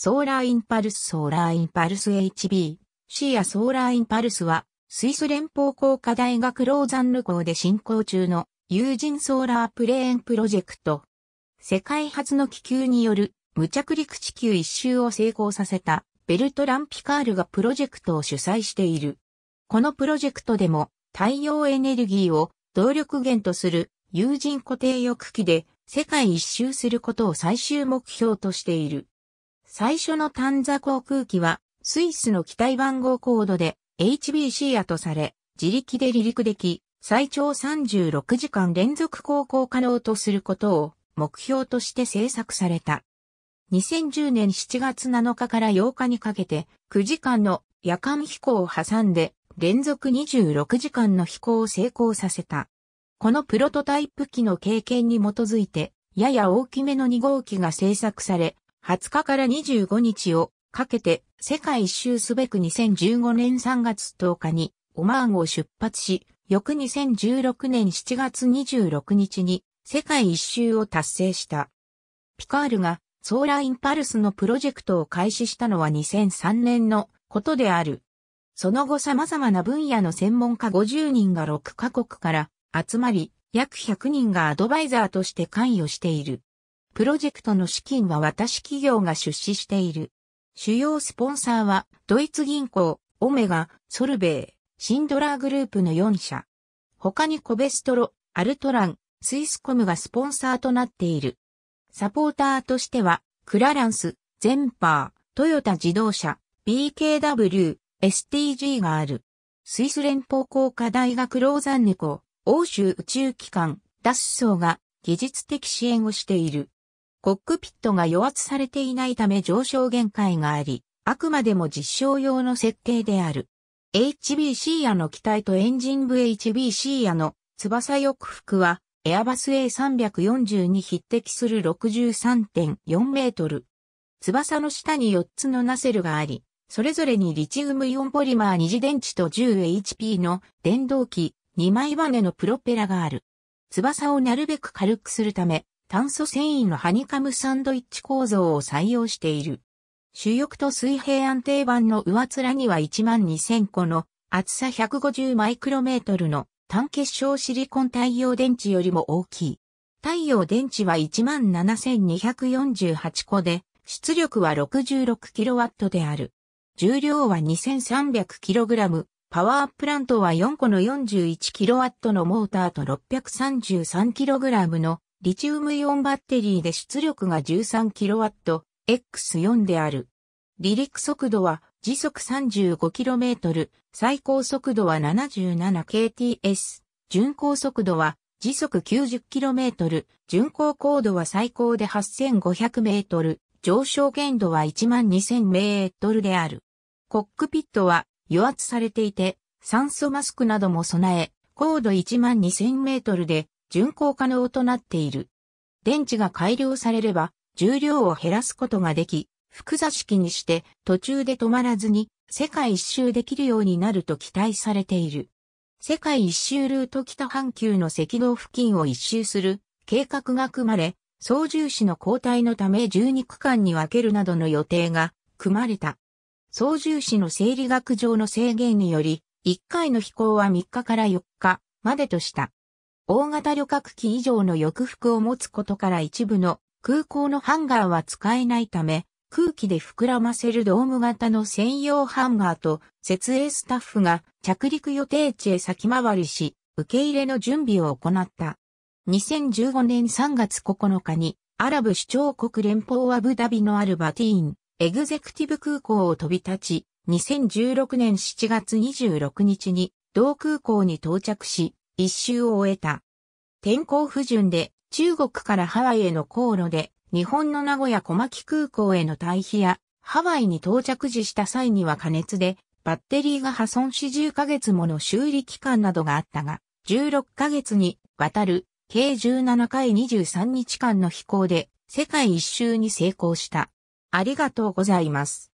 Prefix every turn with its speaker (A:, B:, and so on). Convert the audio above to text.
A: ソーラーインパルスソーラーインパルス HB。シーアソーラーインパルスは、スイス連邦工科大学ローザンヌ校で進行中の有人ソーラープレーンプロジェクト。世界初の気球による無着陸地球一周を成功させたベルトラン・ピカールがプロジェクトを主催している。このプロジェクトでも太陽エネルギーを動力源とする有人固定翼機で世界一周することを最終目標としている。最初のタンザ航空機は、スイスの機体番号コードで HBC やとされ、自力で離陸でき、最長36時間連続航行可能とすることを目標として制作された。2010年7月7日から8日にかけて9時間の夜間飛行を挟んで連続26時間の飛行を成功させた。このプロトタイプ機の経験に基づいて、やや大きめの2号機が製作され、20日から25日をかけて世界一周すべく2015年3月10日にオマーンを出発し、翌2016年7月26日に世界一周を達成した。ピカールがソーラーインパルスのプロジェクトを開始したのは2003年のことである。その後様々な分野の専門家50人が6カ国から集まり、約100人がアドバイザーとして関与している。プロジェクトの資金は私企業が出資している。主要スポンサーは、ドイツ銀行、オメガ、ソルベイ、シンドラーグループの4社。他にコベストロ、アルトラン、スイスコムがスポンサーとなっている。サポーターとしては、クラランス、ゼンパー、トヨタ自動車、BKW、STG がある。スイス連邦工科大学ローザンネコ、欧州宇宙機関、ダッソーが技術的支援をしている。コックピットが与圧されていないため上昇限界があり、あくまでも実証用の設計である。HBC やの機体とエンジン部 HBC やの翼翼服はエアバス A340 に匹敵する63.4メートル。翼の下に4つのナセルがあり、それぞれにリチウムイオンポリマー二次電池と 10HP の電動機2枚バネのプロペラがある。翼をなるべく軽くするため、炭素繊維のハニカムサンドイッチ構造を採用している。主翼と水平安定板の上面には12000個の厚さ150マイクロメートルの単結晶シリコン太陽電池よりも大きい。太陽電池は17,248個で、出力は 66kW である。重量は 2300kg。パワープラントは4個の 41kW のモーターと 633kg のリチウムイオンバッテリーで出力が 13kW、X4 である。離陸速度は時速 35km、最高速度は 77kts、巡航速度は時速 90km、巡航高度は最高で 8500m、上昇限度は 12000m である。コックピットは予圧されていて、酸素マスクなども備え、高度12000メートルで巡航可能となっている。電池が改良されれば、重量を減らすことができ、複座式にして途中で止まらずに世界一周できるようになると期待されている。世界一周ルート北半球の赤道付近を一周する計画が組まれ、操縦士の交代のため12区間に分けるなどの予定が組まれた。操縦士の生理学上の制限により、1回の飛行は3日から4日までとした。大型旅客機以上の翼服を持つことから一部の空港のハンガーは使えないため、空気で膨らませるドーム型の専用ハンガーと設営スタッフが着陸予定地へ先回りし、受け入れの準備を行った。2015年3月9日にアラブ首長国連邦アブダビのアルバティーン、エグゼクティブ空港を飛び立ち、2016年7月26日に同空港に到着し、一周を終えた。天候不順で中国からハワイへの航路で日本の名古屋小牧空港への退避やハワイに到着時した際には加熱でバッテリーが破損し10ヶ月もの修理期間などがあったが16ヶ月にわたる計17回23日間の飛行で世界一周に成功した。ありがとうございます。